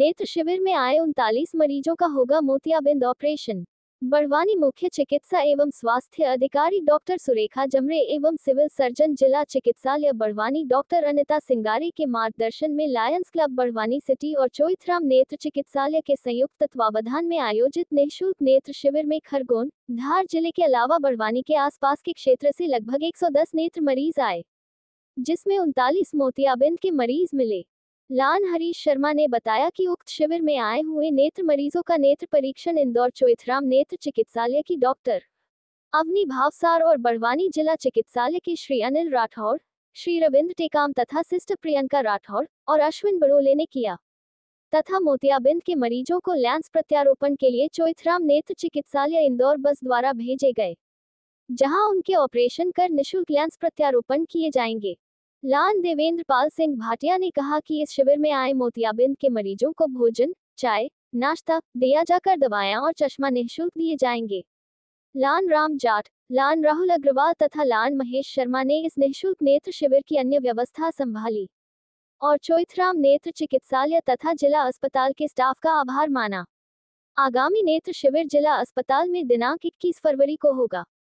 नेत्र शिविर में आए उनतालीस मरीजों का होगा मोतियाबिंद ऑपरेशन बड़वानी मुख्य चिकित्सा एवं स्वास्थ्य अधिकारी डॉक्टर सुरेखा जमरे एवं सिविल सर्जन जिला चिकित्सालय बड़वानी डॉक्टर अनिता सिंगारे के मार्गदर्शन में लायंस क्लब बड़वानी सिटी और चोइथराम नेत्र चिकित्सालय के संयुक्त तत्वावधान में आयोजित निःशुल्क नेत्र शिविर में खरगोन धार जिले के अलावा बड़वानी के आसपास के क्षेत्र से लगभग एक नेत्र मरीज आए जिसमें उनतालीस मोतियाबिंद के मरीज मिले लान हरीश शर्मा ने बताया कि उक्त शिविर में आए हुए नेत्र मरीजों का नेत्र परीक्षण इंदौर चोथराम नेत्र चिकित्सालय की डॉक्टर अवनी भावसार और बड़वानी जिला चिकित्सालय के श्री अनिल राठौर श्री रविंद्र टेकाम तथा सिस्टर प्रियंका राठौर और अश्विन बड़ोले ने किया तथा मोतियाबिंद के मरीजों को लैंस प्रत्यारोपण के लिए चोथराम नेत्र चिकित्सालय इंदौर बस द्वारा भेजे गए जहां उनके ऑपरेशन कर निशुल्क लैंस प्रत्यारोपण किए जाएंगे लान देवेंद्र पाल सिंह भाटिया ने कहा कि इस शिविर में आए मोतियाबिंद के मरीजों को भोजन चाय नाश्ता दिया जाकर दवाएं और चश्मा निःशुल्क दिए जाएंगे लान राम जाट लान राहुल अग्रवाल तथा लान महेश शर्मा ने इस निःशुल्क नेत्र शिविर की अन्य व्यवस्था संभाली और चौथराम नेत्र चिकित्सालय तथा जिला अस्पताल के स्टाफ का आभार माना आगामी नेत्र शिविर जिला अस्पताल में दिनांक इक्कीस फरवरी को होगा